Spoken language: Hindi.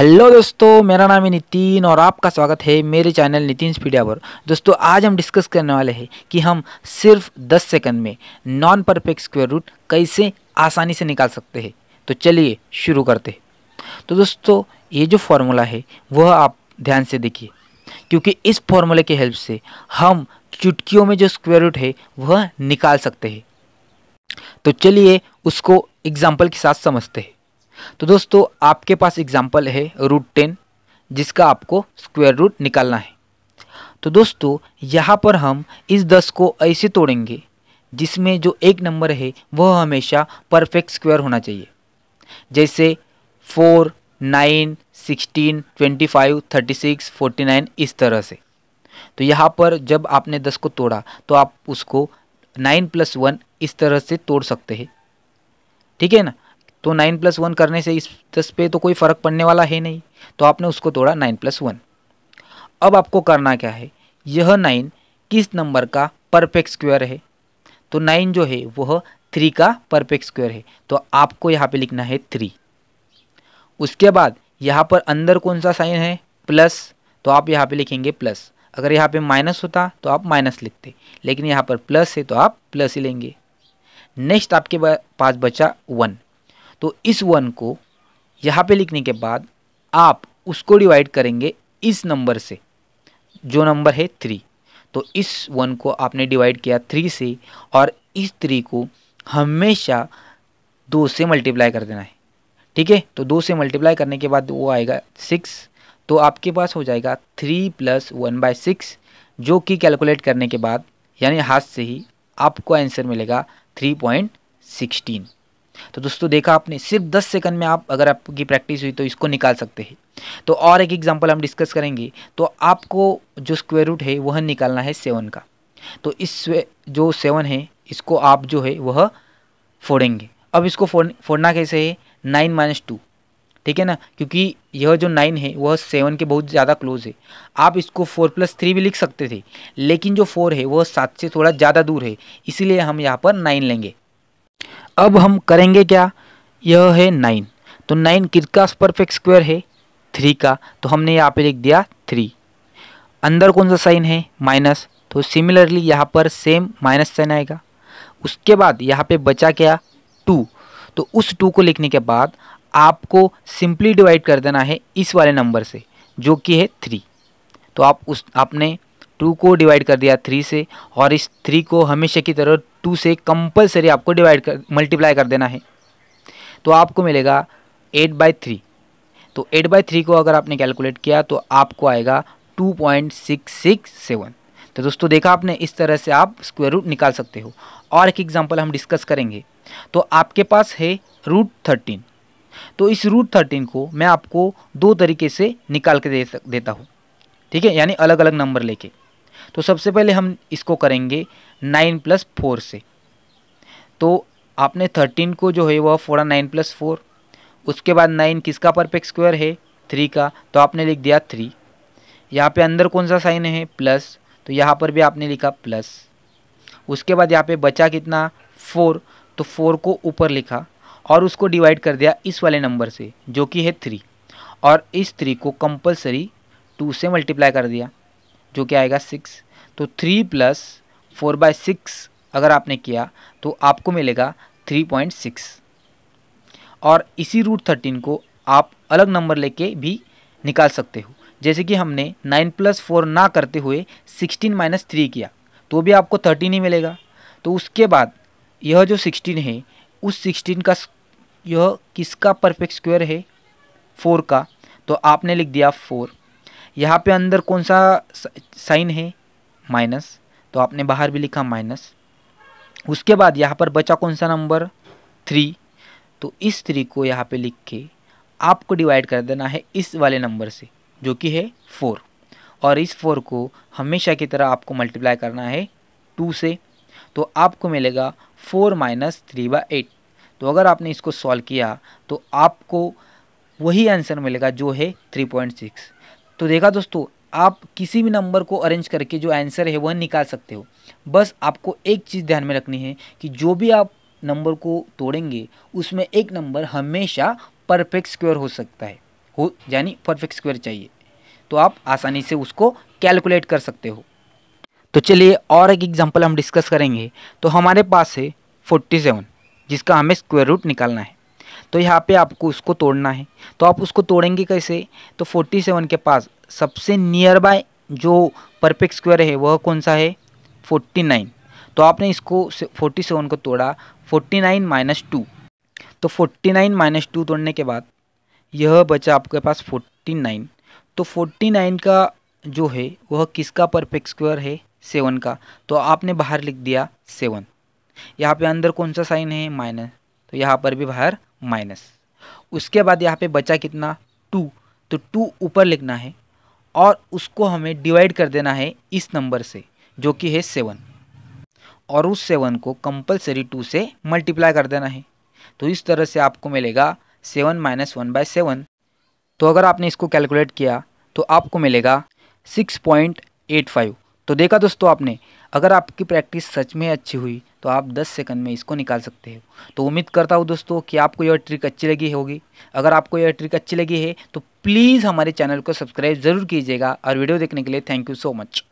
हेलो दोस्तों मेरा नाम है नितिन और आपका स्वागत है मेरे चैनल नितिन स्पीडिया पर दोस्तों आज हम डिस्कस करने वाले हैं कि हम सिर्फ 10 सेकंड में नॉन परफेक्ट स्क्वायर रूट कैसे आसानी से निकाल सकते हैं तो चलिए शुरू करते हैं तो दोस्तों ये जो फॉर्मूला है वह आप ध्यान से देखिए क्योंकि इस फॉर्मूले की हेल्प से हम चुटकियों में जो स्क्वेयर रूट है वह निकाल सकते हैं तो चलिए उसको एग्जाम्पल के साथ समझते हैं तो दोस्तों आपके पास एग्जाम्पल है रूट टेन जिसका आपको स्क्वायर रूट निकालना है तो दोस्तों यहाँ पर हम इस दस को ऐसे तोड़ेंगे जिसमें जो एक नंबर है वह हमेशा परफेक्ट स्क्वायर होना चाहिए जैसे four nine sixteen twenty five thirty six forty nine इस तरह से तो यहाँ पर जब आपने दस को तोड़ा तो आप उसको नाइन प्लस वन इस तरह से तोड़ सकते हैं ठीक है ना तो नाइन प्लस वन करने से इस दस पे तो कोई फ़र्क पड़ने वाला है नहीं तो आपने उसको तोड़ा नाइन प्लस वन अब आपको करना क्या है यह नाइन किस नंबर का परफेक्ट स्क्वायर है तो नाइन जो है वह थ्री का परफेक्ट स्क्वायर है तो आपको यहाँ पे लिखना है थ्री उसके बाद यहाँ पर अंदर कौन सा साइन है प्लस तो आप यहाँ पे लिखेंगे प्लस अगर यहाँ पे माइनस होता तो आप माइनस लिखते लेकिन यहाँ पर प्लस है तो आप प्लस ही लेंगे नेक्स्ट आपके पास बचा वन तो इस वन को यहाँ पे लिखने के बाद आप उसको डिवाइड करेंगे इस नंबर से जो नंबर है थ्री तो इस वन को आपने डिवाइड किया थ्री से और इस थ्री को हमेशा दो से मल्टीप्लाई कर देना है ठीक है तो दो से मल्टीप्लाई करने के बाद वो आएगा सिक्स तो आपके पास हो जाएगा three plus one by six जो कि कैलकुलेट करने के बाद यानी हाथ से ही आपको आंसर मिलेगा थ्री पॉइंट सिक्सटीन तो दोस्तों देखा आपने सिर्फ दस सेकंड में आप अगर आपकी प्रैक्टिस हुई तो इसको निकाल सकते हैं तो और एक एग्जाम्पल हम डिस्कस करेंगे तो आपको जो स्क्वेयर रूट है वह निकालना है सेवन का तो इस जो सेवन है इसको आप जो है वह फोड़ेंगे अब इसको फोड़ फोड़ना कैसे है नाइन माइनस टू ठीक है ना क्योंकि यह जो नाइन है वह सेवन के बहुत ज़्यादा क्लोज है आप इसको फोर प्लस थ्री भी लिख सकते थे लेकिन जो फोर है वह सात से थोड़ा ज़्यादा दूर है इसीलिए हम यहाँ पर नाइन लेंगे अब हम करेंगे क्या यह है नाइन तो नाइन किसका परफेक्ट स्क्वायर है थ्री का तो हमने यहाँ पे लिख दिया थ्री अंदर कौन सा साइन है माइनस तो सिमिलरली यहाँ पर सेम माइनस साइन आएगा उसके बाद यहाँ पे बचा क्या टू तो उस टू को लिखने के बाद आपको सिंपली डिवाइड कर देना है इस वाले नंबर से जो कि है थ्री तो आप उस आपने टू को डिवाइड कर दिया थ्री से और इस थ्री को हमेशा की तरह टू से कंपलसरी आपको डिवाइड कर मल्टीप्लाई कर देना है तो आपको मिलेगा एट बाई थ्री तो एट बाई थ्री को अगर आपने कैलकुलेट किया तो आपको आएगा two point six six seven तो दोस्तों देखा आपने इस तरह से आप स्क्वायर रूट निकाल सकते हो और एक एग्जाम्पल हम डिस्कस करेंगे तो आपके पास है रूट थर्टीन तो इस रूट थर्टीन को मैं आपको दो तरीके से निकाल के दे देता हूँ ठीक है यानी अलग अलग नंबर लेके तो सबसे पहले हम इसको करेंगे नाइन प्लस फोर से तो आपने थर्टीन को जो है वह फोड़ा नाइन प्लस फोर उसके बाद नाइन किसका परफेक्ट स्क्वायर है थ्री का तो आपने लिख दिया थ्री यहाँ पे अंदर कौन सा साइन है प्लस तो यहाँ पर भी आपने लिखा प्लस उसके बाद यहाँ पे बचा कितना फोर तो फोर को ऊपर लिखा और उसको डिवाइड कर दिया इस वाले नंबर से जो कि है थ्री और इस थ्री को कंपलसरी टू से मल्टीप्लाई कर दिया जो कि आएगा सिक्स तो three plus four by six अगर आपने किया तो आपको मिलेगा थ्री पॉइंट सिक्स और इसी रूट थर्टीन को आप अलग नंबर लेके भी निकाल सकते हो जैसे कि हमने नाइन प्लस फोर ना करते हुए सिक्सटीन माइनस थ्री किया तो भी आपको थर्टीन ही मिलेगा तो उसके बाद यह जो सिक्सटीन है उस सिक्सटीन का यह किसका परफेक्ट स्क्वायर है फोर का तो आपने लिख दिया फोर यहाँ पे अंदर कौन सा साइन है माइनस तो आपने बाहर भी लिखा माइनस उसके बाद यहाँ पर बचा कौन सा नंबर थ्री तो इस थ्री को यहाँ पे लिख के आपको डिवाइड कर देना है इस वाले नंबर से जो कि है फोर और इस फोर को हमेशा की तरह आपको मल्टीप्लाई करना है टू से तो आपको मिलेगा four minus three by eight तो अगर आपने इसको सॉल्व किया तो आपको वही आंसर मिलेगा जो है थ्री पॉइंट सिक्स तो देखा दोस्तों आप किसी भी नंबर को अरेंज करके जो आंसर है वह निकाल सकते हो बस आपको एक चीज़ ध्यान में रखनी है कि जो भी आप नंबर को तोड़ेंगे उसमें एक नंबर हमेशा परफेक्ट स्क्वायर हो सकता है हो यानी परफेक्ट स्क्वायर चाहिए तो आप आसानी से उसको कैलकुलेट कर सकते हो तो चलिए और एक एग्जांपल हम डिस्कस करेंगे तो हमारे पास है फोर्टी सेवन जिसका हमें स्क्वायर रूट निकालना है तो यहाँ पे आपको उसको तोड़ना है तो आप उसको तोड़ेंगे कैसे तो 47 के पास सबसे नियर बाय जो परफेक्ट स्क्वायर है वह कौन सा है 49 तो आपने इसको 47 को तोड़ा 49 नाइन माइनस टू तो 49 नाइन माइनस टू तोड़ने के बाद यह बचा आपके पास 49 तो 49 का जो है वह किसका परफेक्ट स्क्वायर है सेवन का तो आपने बाहर लिख दिया सेवन यहाँ पे अंदर कौन सा साइन है माइनस तो यहाँ पर भी बाहर माइनस उसके बाद यहाँ पे बचा कितना टू तो टू ऊपर लिखना है और उसको हमें डिवाइड कर देना है इस नंबर से जो कि है सेवन और उस सेवन को कंपलसरी टू से मल्टीप्लाई कर देना है तो इस तरह से आपको मिलेगा seven minus one by seven तो अगर आपने इसको कैलकुलेट किया तो आपको मिलेगा सिक्स पॉइंट एट फाइव तो देखा दोस्तों आपने अगर आपकी प्रैक्टिस सच में अच्छी हुई तो आप 10 सेकंड में इसको निकाल सकते हो तो उम्मीद करता हूँ दोस्तों कि आपको यह ट्रिक अच्छी लगी होगी अगर आपको यह ट्रिक अच्छी लगी है तो प्लीज़ हमारे चैनल को सब्सक्राइब ज़रूर कीजिएगा और वीडियो देखने के लिए थैंक यू सो मच